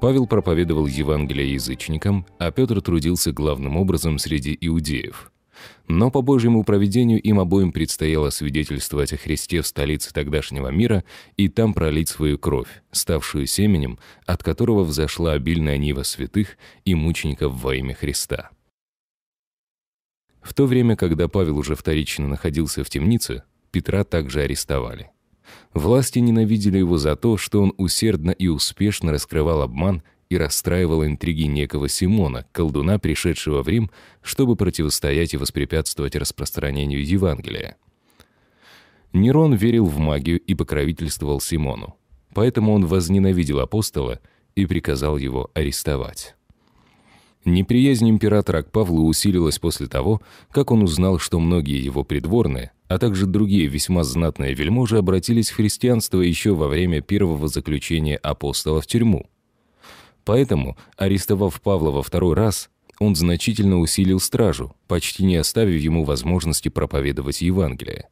Павел проповедовал Евангелие язычникам, а Петр трудился главным образом среди иудеев. Но по Божьему проведению им обоим предстояло свидетельствовать о Христе в столице тогдашнего мира и там пролить свою кровь, ставшую семенем, от которого взошла обильная нива святых и мучеников во имя Христа. В то время, когда Павел уже вторично находился в темнице, Петра также арестовали. Власти ненавидели его за то, что он усердно и успешно раскрывал обман и расстраивал интриги некого Симона, колдуна, пришедшего в Рим, чтобы противостоять и воспрепятствовать распространению Евангелия. Нерон верил в магию и покровительствовал Симону, поэтому он возненавидел апостола и приказал его арестовать. Неприязнь императора к Павлу усилилась после того, как он узнал, что многие его придворные, а также другие весьма знатные вельможи обратились в христианство еще во время первого заключения апостола в тюрьму. Поэтому, арестовав Павла во второй раз, он значительно усилил стражу, почти не оставив ему возможности проповедовать Евангелие.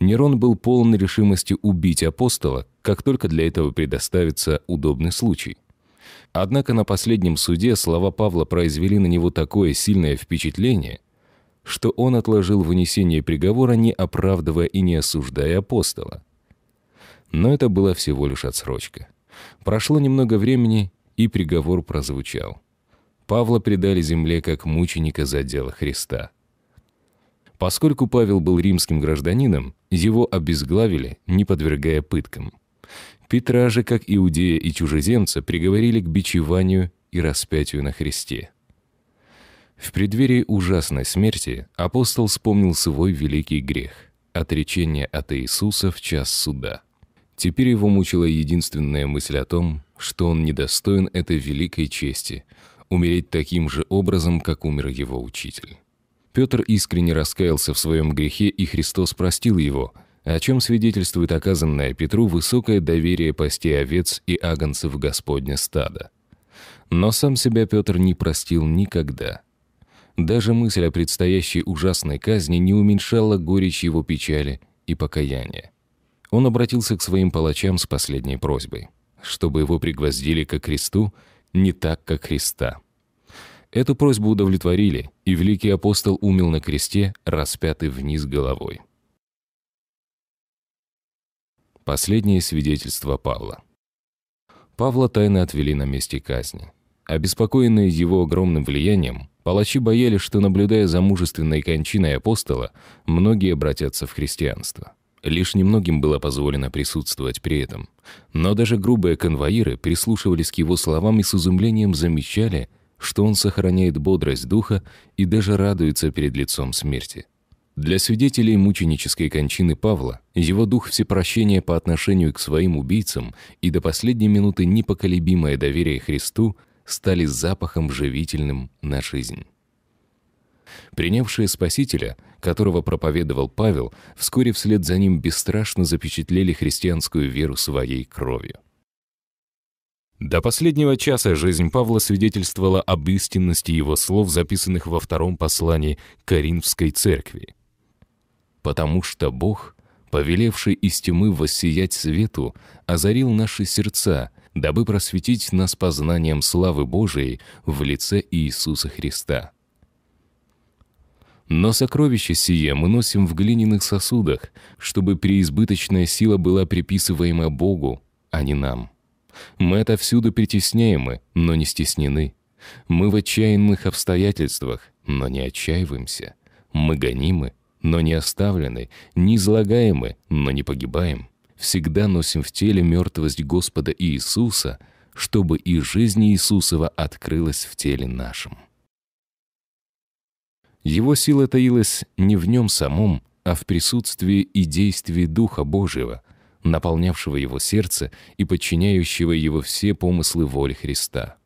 Нерон был полон решимости убить апостола, как только для этого предоставится удобный случай. Однако на последнем суде слова Павла произвели на него такое сильное впечатление – что он отложил вынесение приговора, не оправдывая и не осуждая апостола. Но это была всего лишь отсрочка. Прошло немного времени, и приговор прозвучал. Павла предали земле как мученика за дело Христа. Поскольку Павел был римским гражданином, его обезглавили, не подвергая пыткам. Петра же, как иудея и чужеземца, приговорили к бичеванию и распятию на Христе. В преддверии ужасной смерти апостол вспомнил свой великий грех – отречение от Иисуса в час суда. Теперь его мучила единственная мысль о том, что он недостоин этой великой чести – умереть таким же образом, как умер его учитель. Петр искренне раскаялся в своем грехе, и Христос простил его, о чем свидетельствует оказанное Петру высокое доверие пасти овец и агонцев Господня стада. Но сам себя Петр не простил никогда – даже мысль о предстоящей ужасной казни не уменьшала горечь его печали и покаяния. Он обратился к своим палачам с последней просьбой, чтобы его пригвоздили ко кресту не так, как Христа. Эту просьбу удовлетворили, и великий апостол умел на кресте, распятый вниз головой. Последнее свидетельство Павла. Павла тайно отвели на месте казни. Обеспокоенные его огромным влиянием, Палачи боялись, что, наблюдая за мужественной кончиной апостола, многие обратятся в христианство. Лишь немногим было позволено присутствовать при этом. Но даже грубые конвоиры прислушивались к его словам и с изумлением замечали, что он сохраняет бодрость духа и даже радуется перед лицом смерти. Для свидетелей мученической кончины Павла его дух всепрощения по отношению к своим убийцам и до последней минуты непоколебимое доверие Христу – стали запахом живительным на жизнь. Принявшие Спасителя, которого проповедовал Павел, вскоре вслед за ним бесстрашно запечатлели христианскую веру своей кровью. До последнего часа жизнь Павла свидетельствовала об истинности его слов, записанных во втором послании Коринфской церкви. «Потому что Бог, повелевший из тьмы воссиять свету, озарил наши сердца — дабы просветить нас познанием славы Божией в лице Иисуса Христа. Но сокровище сие мы носим в глиняных сосудах, чтобы преизбыточная сила была приписываема Богу, а не нам. Мы отовсюду притесняемы, но не стеснены. Мы в отчаянных обстоятельствах, но не отчаиваемся. Мы гонимы, но не оставлены, не излагаемы, но не погибаем всегда носим в теле мертвость Господа Иисуса, чтобы и жизнь Иисусова открылась в теле нашем. Его сила таилась не в нем самом, а в присутствии и действии Духа Божьего, наполнявшего его сердце и подчиняющего его все помыслы воли Христа.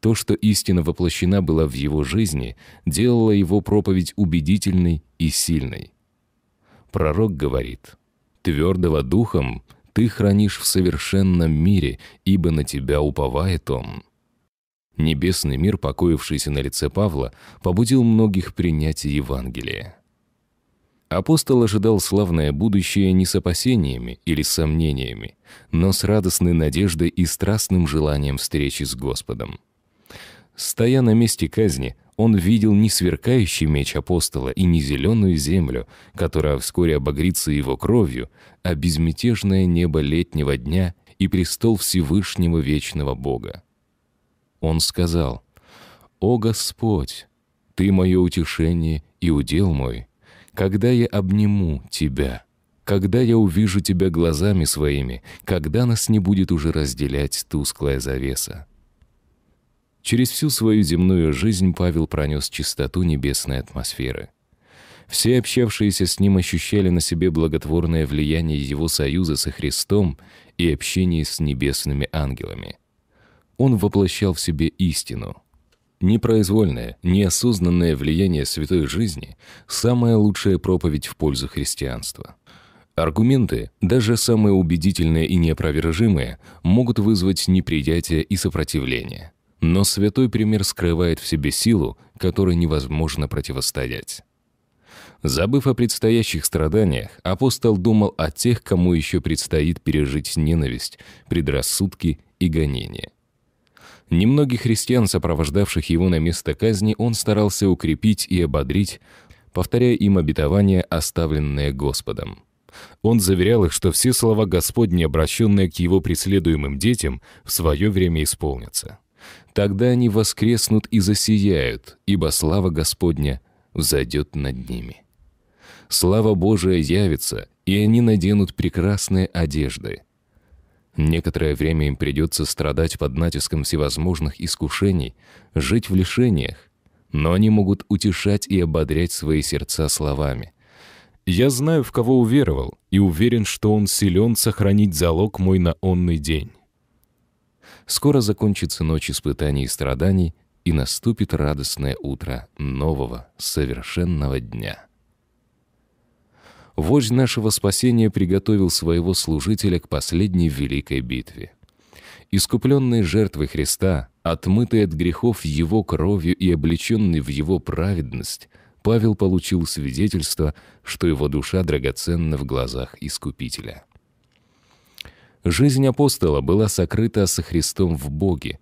То, что истина воплощена была в его жизни, делало его проповедь убедительной и сильной. Пророк говорит – Твердого духом ты хранишь в совершенном мире, ибо на тебя уповает он». Небесный мир, покоившийся на лице Павла, побудил многих принять Евангелие. Апостол ожидал славное будущее не с опасениями или сомнениями, но с радостной надеждой и страстным желанием встречи с Господом. Стоя на месте казни, он видел не сверкающий меч апостола и не зеленую землю, которая вскоре обогрится его кровью, а безмятежное небо летнего дня и престол Всевышнего Вечного Бога. Он сказал, «О Господь, Ты мое утешение и удел мой, когда я обниму Тебя, когда я увижу Тебя глазами своими, когда нас не будет уже разделять тусклая завеса». Через всю свою земную жизнь Павел пронес чистоту небесной атмосферы. Все общавшиеся с ним ощущали на себе благотворное влияние его союза со Христом и общения с небесными ангелами. Он воплощал в себе истину. Непроизвольное, неосознанное влияние святой жизни – самая лучшая проповедь в пользу христианства. Аргументы, даже самые убедительные и неопровержимые, могут вызвать неприятие и сопротивление – но святой пример скрывает в себе силу, которой невозможно противостоять. Забыв о предстоящих страданиях, апостол думал о тех, кому еще предстоит пережить ненависть, предрассудки и гонения. Немногих христиан, сопровождавших его на место казни, он старался укрепить и ободрить, повторяя им обетования, оставленные Господом. Он заверял их, что все слова Господни, обращенные к его преследуемым детям, в свое время исполнятся – Тогда они воскреснут и засияют, ибо слава Господня взойдет над ними. Слава Божия явится, и они наденут прекрасные одежды. Некоторое время им придется страдать под натиском всевозможных искушений, жить в лишениях, но они могут утешать и ободрять свои сердца словами. «Я знаю, в кого уверовал, и уверен, что он силен сохранить залог мой на онный день». Скоро закончится ночь испытаний и страданий, и наступит радостное утро нового, совершенного дня. Вождь нашего спасения приготовил своего служителя к последней великой битве. Искупленный жертвой Христа, отмытый от грехов Его кровью и облеченный в Его праведность, Павел получил свидетельство, что его душа драгоценна в глазах Искупителя. Жизнь апостола была сокрыта со Христом в Боге,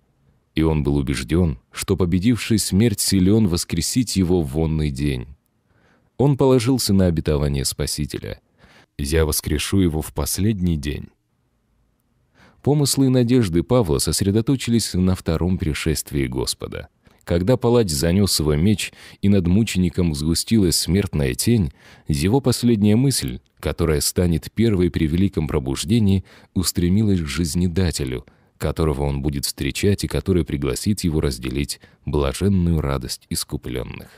и он был убежден, что победивший смерть силен воскресить его в онный день. Он положился на обетование Спасителя. «Я воскрешу его в последний день». Помыслы и надежды Павла сосредоточились на втором пришествии Господа – когда палач занес свой меч, и над мучеником сгустилась смертная тень, его последняя мысль, которая станет первой при великом пробуждении, устремилась к жизнедателю, которого он будет встречать и который пригласит его разделить блаженную радость искупленных.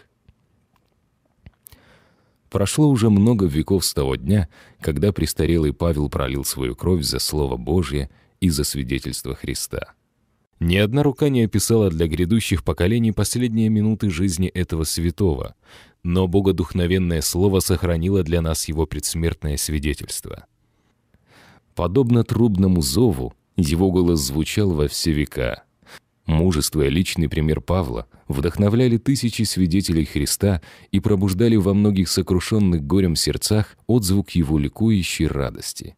Прошло уже много веков с того дня, когда престарелый Павел пролил свою кровь за Слово Божье и за свидетельство Христа. Ни одна рука не описала для грядущих поколений последние минуты жизни этого святого, но богодухновенное слово сохранило для нас его предсмертное свидетельство. Подобно трубному зову, его голос звучал во все века. Мужество и личный пример Павла вдохновляли тысячи свидетелей Христа и пробуждали во многих сокрушенных горем сердцах отзвук его ликующей радости.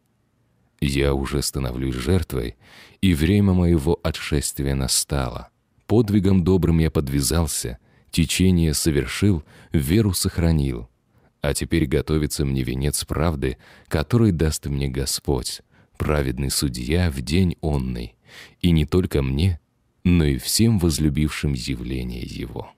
Я уже становлюсь жертвой, и время моего отшествия настало. Подвигом добрым я подвязался, течение совершил, веру сохранил. А теперь готовится мне венец правды, который даст мне Господь, праведный судья в день онный, и не только мне, но и всем возлюбившим явление Его».